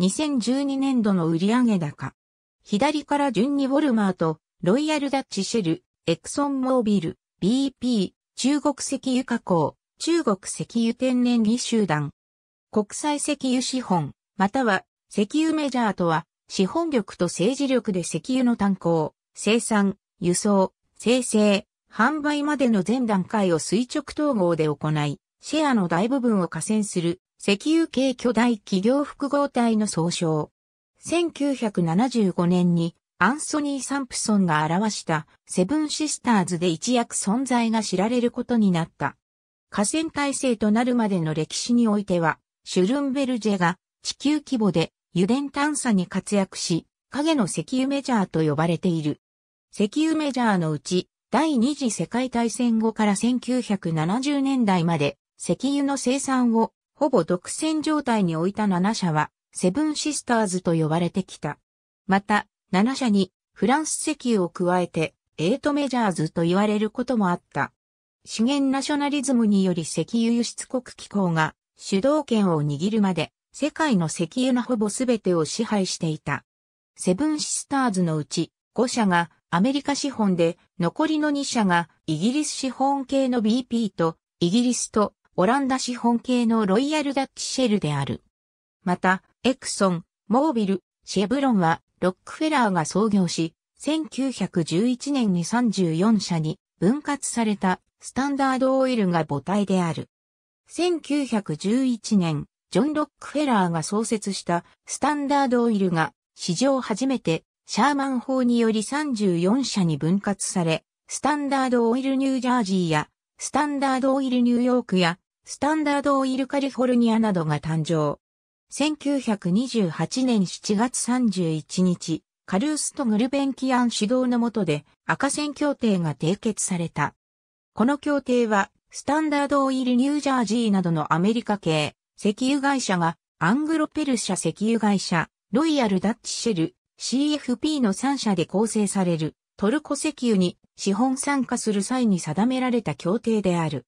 2012年度の売上高。左から順にウォルマート、ロイヤルダッチシェル、エクソンモービル、BP、中国石油加工、中国石油天然技集団。国際石油資本、または石油メジャーとは、資本力と政治力で石油の炭鉱、生産、輸送、生成、販売までの全段階を垂直統合で行い、シェアの大部分を河川する石油系巨大企業複合体の総称。1975年にアンソニー・サンプソンが表したセブンシスターズで一躍存在が知られることになった。河川体制となるまでの歴史においては、シュルンベルジェが地球規模で油田探査に活躍し、影の石油メジャーと呼ばれている。石油メジャーのうち、第二次世界大戦後から1970年代まで石油の生産をほぼ独占状態に置いた7社は、セブンシスターズと呼ばれてきた。また、7社にフランス石油を加えて、エイトメジャーズと言われることもあった。資源ナショナリズムにより石油輸出国機構が主導権を握るまで、世界の石油のほぼ全てを支配していた。セブンシスターズのうち5社がアメリカ資本で、残りの2社がイギリス資本系の BP とイギリスとオランダ資本系のロイヤルダッチシェルである。また、エクソン、モービル、シェブロンはロックフェラーが創業し、1911年に34社に分割されたスタンダードオイルが母体である。1911年、ジョン・ロックフェラーが創設したスタンダードオイルが史上初めてシャーマン法により34社に分割され、スタンダードオイルニュージャージーやスタンダードオイルニューヨークやスタンダードオイルカリフォルニアなどが誕生。1928年7月31日、カルースとグルベンキアン主導の下で赤線協定が締結された。この協定は、スタンダードオイルニュージャージーなどのアメリカ系、石油会社が、アングロペルシャ石油会社、ロイヤルダッチシェル、CFP の3社で構成される、トルコ石油に資本参加する際に定められた協定である。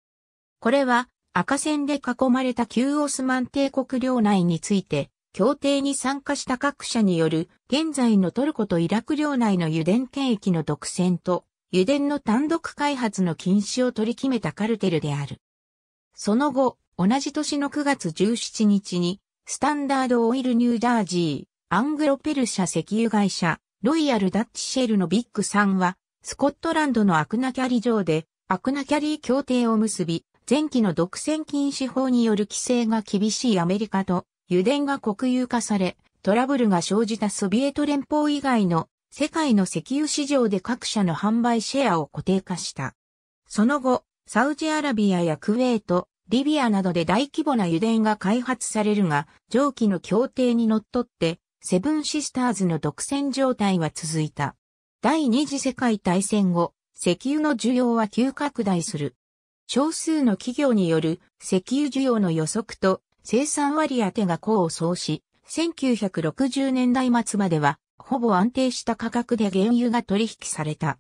これは、赤線で囲まれた旧オスマン帝国領内について、協定に参加した各社による現在のトルコとイラク領内の油田権益の独占と油田の単独開発の禁止を取り決めたカルテルである。その後、同じ年の9月17日に、スタンダードオイルニューダージー、アングロペルシャ石油会社、ロイヤルダッチシェルのビッグ3は、スコットランドのアクナキャリ場で、アクナキャリー協定を結び、前期の独占禁止法による規制が厳しいアメリカと油田が国有化され、トラブルが生じたソビエト連邦以外の世界の石油市場で各社の販売シェアを固定化した。その後、サウジアラビアやクウェート、リビアなどで大規模な油田が開発されるが、上記の協定にのっとって、セブンシスターズの独占状態は続いた。第二次世界大戦後、石油の需要は急拡大する。少数の企業による石油需要の予測と生産割当が功を奏し、1960年代末まではほぼ安定した価格で原油が取引された。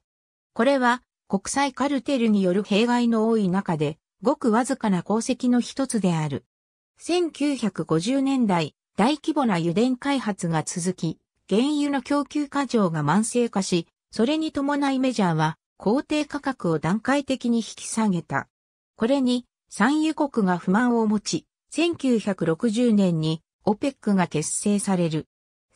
これは国際カルテルによる弊害の多い中で、ごくわずかな功績の一つである。1950年代、大規模な油田開発が続き、原油の供給過剰が慢性化し、それに伴いメジャーは、工程価格を段階的に引き下げた。これに産油国が不満を持ち、1960年にオペックが結成される。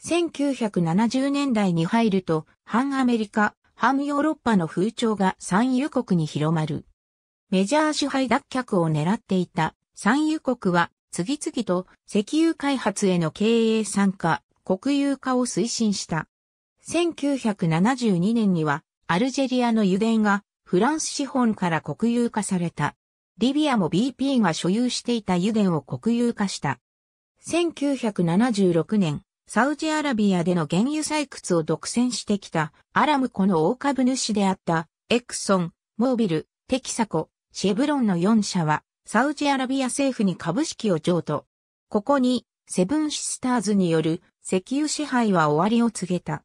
1970年代に入ると、反アメリカ、反ヨーロッパの風潮が産油国に広まる。メジャー支配脱却を狙っていた産油国は次々と石油開発への経営参加、国有化を推進した。1972年にはアルジェリアの油田がフランス資本から国有化された。リビアも BP が所有していた油田を国有化した。1976年、サウジアラビアでの原油採掘を独占してきたアラムコの大株主であったエクソン、モービル、テキサコ、シェブロンの4社はサウジアラビア政府に株式を譲渡。ここにセブンシスターズによる石油支配は終わりを告げた。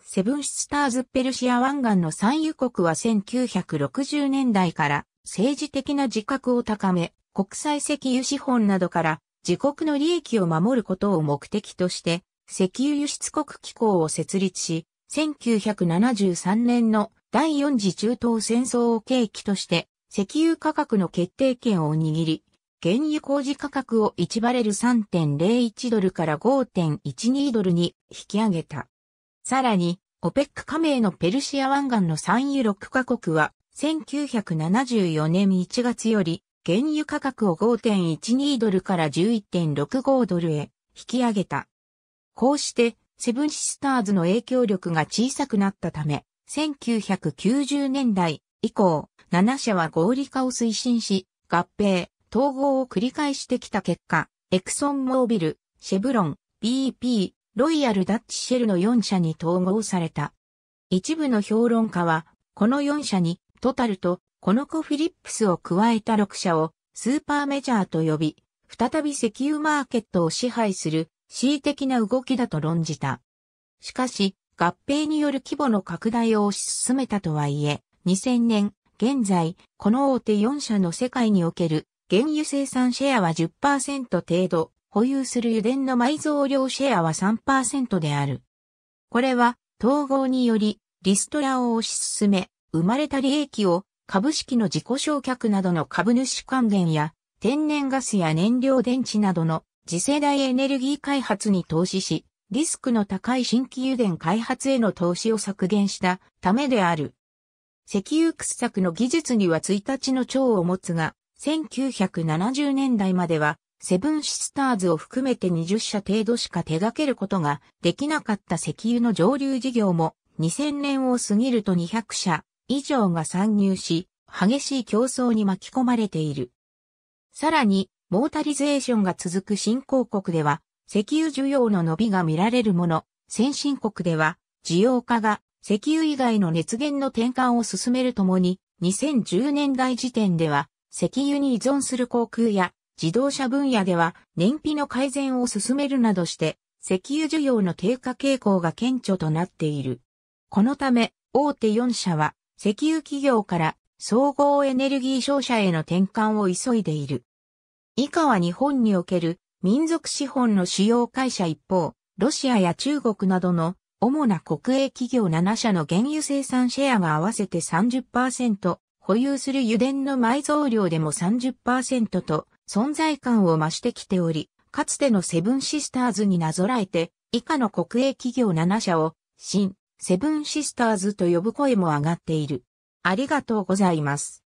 セブンシスターズペルシア湾岸の産油国は1960年代から政治的な自覚を高め、国際石油資本などから自国の利益を守ることを目的として、石油輸出国機構を設立し、1973年の第4次中東戦争を契機として、石油価格の決定権を握り、原油工事価格を1バレル3.01ドルから5.12ドルに引き上げた。さらに、オペック加盟のペルシア湾岸の産油6カ国は、1974年1月より、原油価格を5.12ドルから11.65ドルへ引き上げた。こうして、セブンシスターズの影響力が小さくなったため、1990年代以降、7社は合理化を推進し、合併、統合を繰り返してきた結果、エクソンモービル、シェブロン、BP、ロイヤル・ダッチ・シェルの4社に統合された。一部の評論家は、この4社にトタルとコノコフィリップスを加えた6社をスーパーメジャーと呼び、再び石油マーケットを支配する恣意的な動きだと論じた。しかし、合併による規模の拡大を推し進めたとはいえ、2000年、現在、この大手4社の世界における原油生産シェアは10%程度、保有する油田の埋蔵量シェアは3%である。これは、統合により、リストラを推し進め、生まれた利益を株式の自己償却などの株主還元や天然ガスや燃料電池などの次世代エネルギー開発に投資し、リスクの高い新規油田開発への投資を削減したためである。石油掘削の技術には1日の長を持つが、1970年代までは、セブンシスターズを含めて20社程度しか手掛けることができなかった石油の上流事業も、2000年を過ぎると200社、以上が参入し、激しい競争に巻き込まれている。さらに、モータリゼーションが続く新興国では、石油需要の伸びが見られるもの、先進国では、需要化が石油以外の熱源の転換を進めるともに、2010年代時点では、石油に依存する航空や自動車分野では燃費の改善を進めるなどして、石油需要の低下傾向が顕著となっている。このため、大手4社は石油企業から総合エネルギー商社への転換を急いでいる。以下は日本における民族資本の主要会社一方、ロシアや中国などの主な国営企業7社の原油生産シェアが合わせて30%、保有する油田の埋蔵量でも30%と存在感を増してきており、かつてのセブンシスターズになぞらえて、以下の国営企業7社を、新、セブンシスターズと呼ぶ声も上がっている。ありがとうございます。